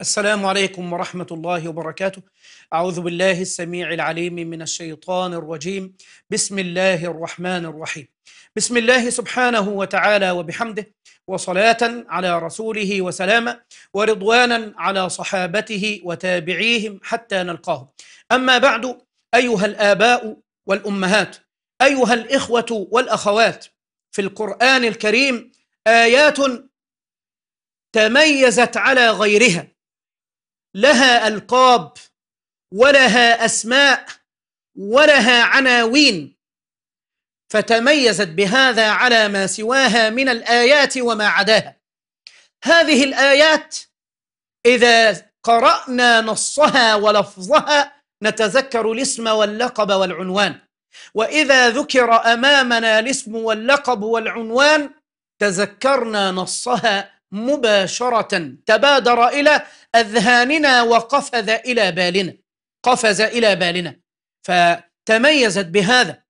السلام عليكم ورحمة الله وبركاته. أعوذ بالله السميع العليم من الشيطان الرجيم. بسم الله الرحمن الرحيم. بسم الله سبحانه وتعالى وبحمده وصلاة على رسوله وسلاما ورضوانا على صحابته وتابعيهم حتى نلقاهم. أما بعد أيها الآباء والأمهات، أيها الإخوة والأخوات، في القرآن الكريم آيات تميزت على غيرها لها القاب ولها اسماء ولها عناوين فتميزت بهذا على ما سواها من الايات وما عداها هذه الايات اذا قرانا نصها ولفظها نتذكر الاسم واللقب والعنوان واذا ذكر امامنا الاسم واللقب والعنوان تذكرنا نصها مباشره تبادر الى أذهاننا وقفز إلى بالنا قفز إلى بالنا فتميزت بهذا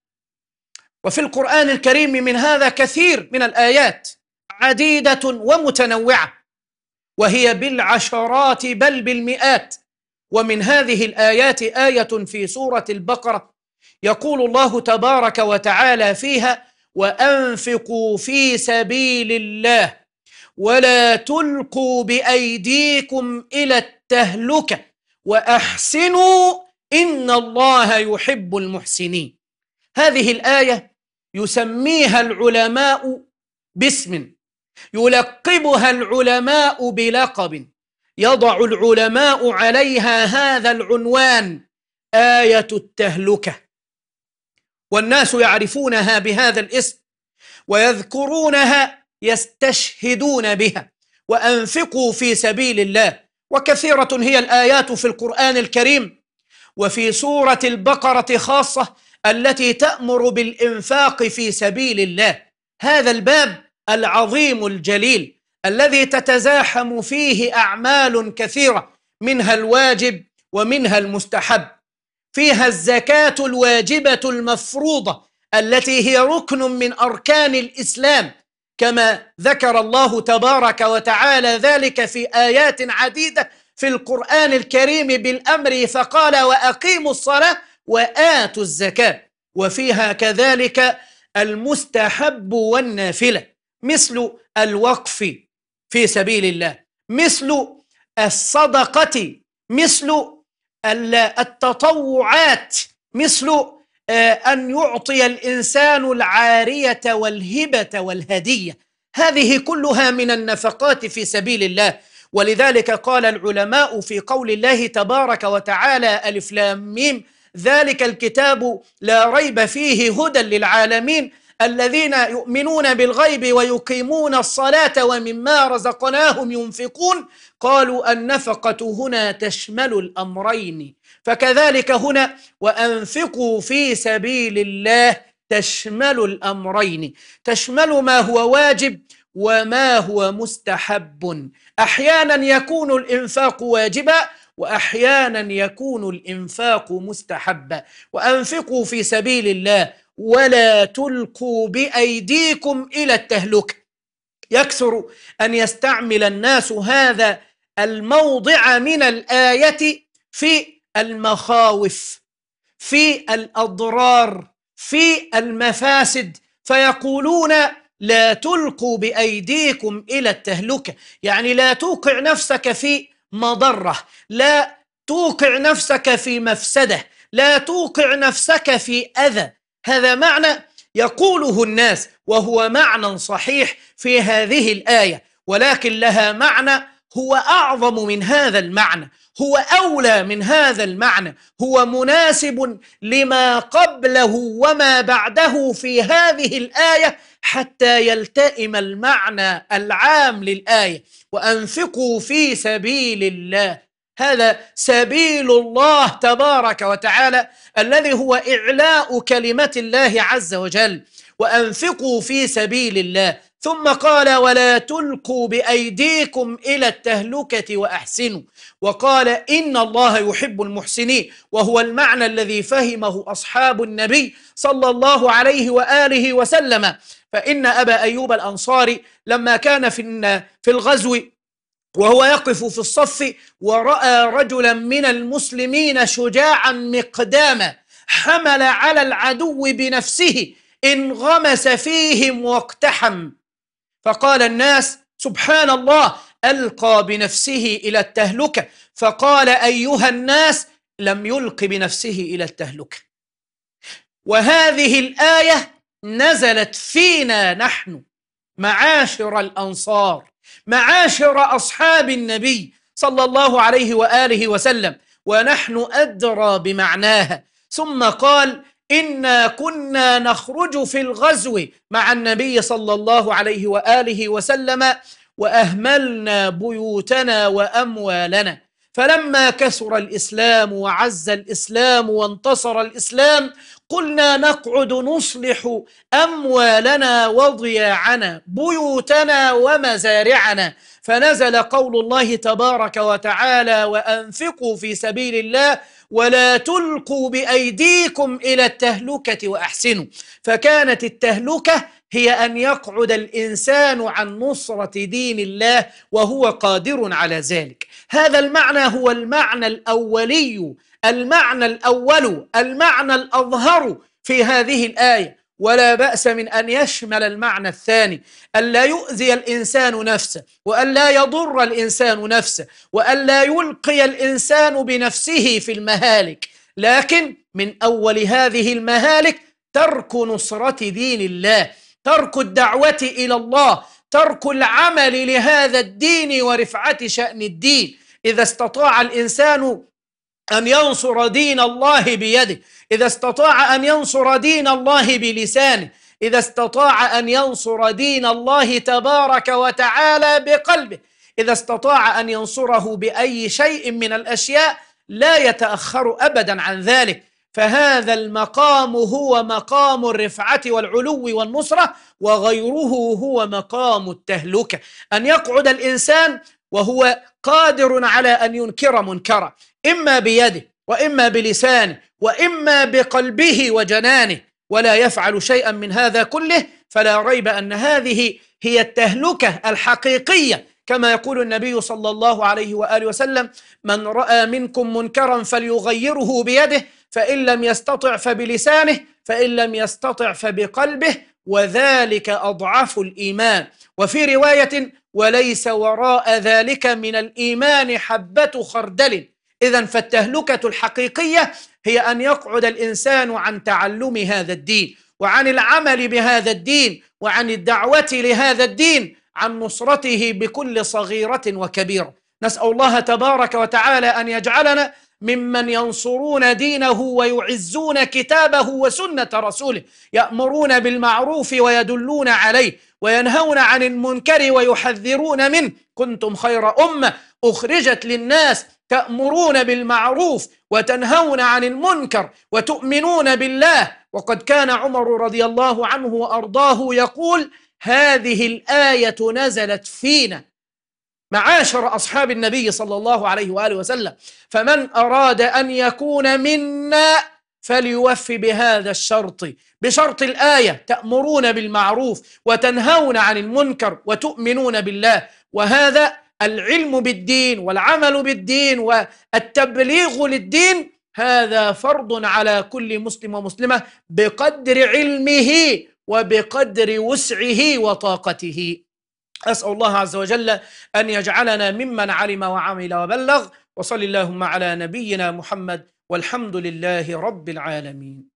وفي القرآن الكريم من هذا كثير من الآيات عديدة ومتنوعة وهي بالعشرات بل بالمئات ومن هذه الآيات آية في سورة البقرة يقول الله تبارك وتعالى فيها وأنفقوا في سبيل الله ولا تلقوا بايديكم الى التهلكه واحسنوا ان الله يحب المحسنين هذه الايه يسميها العلماء باسم يلقبها العلماء بلقب يضع العلماء عليها هذا العنوان ايه التهلكه والناس يعرفونها بهذا الاسم ويذكرونها يستشهدون بها وأنفقوا في سبيل الله وكثيرة هي الآيات في القرآن الكريم وفي سورة البقرة خاصة التي تأمر بالإنفاق في سبيل الله هذا الباب العظيم الجليل الذي تتزاحم فيه أعمال كثيرة منها الواجب ومنها المستحب فيها الزكاة الواجبة المفروضة التي هي ركن من أركان الإسلام كما ذكر الله تبارك وتعالى ذلك في آيات عديدة في القرآن الكريم بالأمر فقال وأقيموا الصلاة وآتوا الزكاة وفيها كذلك المستحب والنافلة مثل الوقف في سبيل الله مثل الصدقة مثل التطوعات مثل آه، أن يعطي الإنسان العارية والهبة والهدية هذه كلها من النفقات في سبيل الله ولذلك قال العلماء في قول الله تبارك وتعالى ألف لام ميم ذلك الكتاب لا ريب فيه هدى للعالمين الذين يؤمنون بالغيب ويقيمون الصلاة ومما رزقناهم ينفقون قالوا النفقة هنا تشمل الأمرين فكذلك هنا وأنفقوا في سبيل الله تشمل الأمرين تشمل ما هو واجب وما هو مستحب أحيانا يكون الإنفاق واجبا وأحيانا يكون الإنفاق مستحبا وأنفقوا في سبيل الله ولا تلقوا بأيديكم إلى التهلكة يكثر أن يستعمل الناس هذا الموضع من الآية في المخاوف في الاضرار في المفاسد فيقولون لا تلقوا بايديكم الى التهلكه يعني لا توقع نفسك في مضره لا توقع نفسك في مفسده لا توقع نفسك في اذى هذا معنى يقوله الناس وهو معنى صحيح في هذه الايه ولكن لها معنى هو اعظم من هذا المعنى هو اولى من هذا المعنى هو مناسب لما قبله وما بعده في هذه الايه حتى يلتئم المعنى العام للايه وانفقوا في سبيل الله هذا سبيل الله تبارك وتعالى الذي هو إعلاء كلمة الله عز وجل وأنفقوا في سبيل الله ثم قال ولا تلقوا بأيديكم إلى التهلكة وأحسنوا وقال إن الله يحب المحسنين وهو المعنى الذي فهمه أصحاب النبي صلى الله عليه وآله وسلم فإن أبا أيوب الأنصاري لما كان في في الغزو وهو يقف في الصف ورأى رجلا من المسلمين شجاعا مقداما حمل على العدو بنفسه انغمس فيهم واقتحم فقال الناس سبحان الله ألقى بنفسه إلى التهلكة فقال أيها الناس لم يلق بنفسه إلى التهلكة وهذه الآية نزلت فينا نحن معاشر الأنصار معاشر أصحاب النبي صلى الله عليه وآله وسلم ونحن أدرى بمعناها ثم قال إنا كنا نخرج في الغزو مع النبي صلى الله عليه وآله وسلم وأهملنا بيوتنا وأموالنا فلما كثر الإسلام وعز الإسلام وانتصر الإسلام قلنا نقعد نصلح أموالنا وضياعنا بيوتنا ومزارعنا فنزل قول الله تبارك وتعالى وأنفقوا في سبيل الله ولا تلقوا بأيديكم إلى التهلكة وأحسنوا فكانت التهلكة هي ان يقعد الانسان عن نصره دين الله وهو قادر على ذلك هذا المعنى هو المعنى الاولي المعنى الاول المعنى الاظهر في هذه الايه ولا باس من ان يشمل المعنى الثاني الا يؤذي الانسان نفسه والا يضر الانسان نفسه والا يلقي الانسان بنفسه في المهالك لكن من اول هذه المهالك ترك نصره دين الله ترك الدعوة إلى الله ترك العمل لهذا الدين ورفعة شأن الدين إذا استطاع الإنسان أن ينصر دين الله بيده إذا استطاع أن ينصر دين الله بلسانه إذا استطاع أن ينصر دين الله تبارك وتعالى بقلبه إذا استطاع أن ينصره بأي شيء من الأشياء لا يتأخر أبدا عن ذلك فهذا المقام هو مقام الرفعة والعلو والنصرة وغيره هو مقام التهلكة أن يقعد الإنسان وهو قادر على أن ينكر منكرا إما بيده وإما بلسانه وإما بقلبه وجنانه ولا يفعل شيئا من هذا كله فلا ريب أن هذه هي التهلكة الحقيقية كما يقول النبي صلى الله عليه وآله وسلم من رأى منكم منكرا فليغيره بيده فإن لم يستطع فبلسانه فإن لم يستطع فبقلبه وذلك أضعف الإيمان وفي رواية وليس وراء ذلك من الإيمان حبة خردل إذا فالتهلكة الحقيقية هي أن يقعد الإنسان عن تعلم هذا الدين وعن العمل بهذا الدين وعن الدعوة لهذا الدين عن نصرته بكل صغيرة وكبيرة نسأل الله تبارك وتعالى أن يجعلنا ممن ينصرون دينه ويعزون كتابه وسنه رسوله يامرون بالمعروف ويدلون عليه وينهون عن المنكر ويحذرون منه كنتم خير امه اخرجت للناس تامرون بالمعروف وتنهون عن المنكر وتؤمنون بالله وقد كان عمر رضي الله عنه وارضاه يقول هذه الايه نزلت فينا معاشر أصحاب النبي صلى الله عليه وآله وسلم فمن أراد أن يكون منا فليوفي بهذا الشرط بشرط الآية تأمرون بالمعروف وتنهون عن المنكر وتؤمنون بالله وهذا العلم بالدين والعمل بالدين والتبليغ للدين هذا فرض على كل مسلم ومسلمة بقدر علمه وبقدر وسعه وطاقته أسأل الله عز وجل أن يجعلنا ممن علم وعمل وبلغ وصل اللهم على نبينا محمد والحمد لله رب العالمين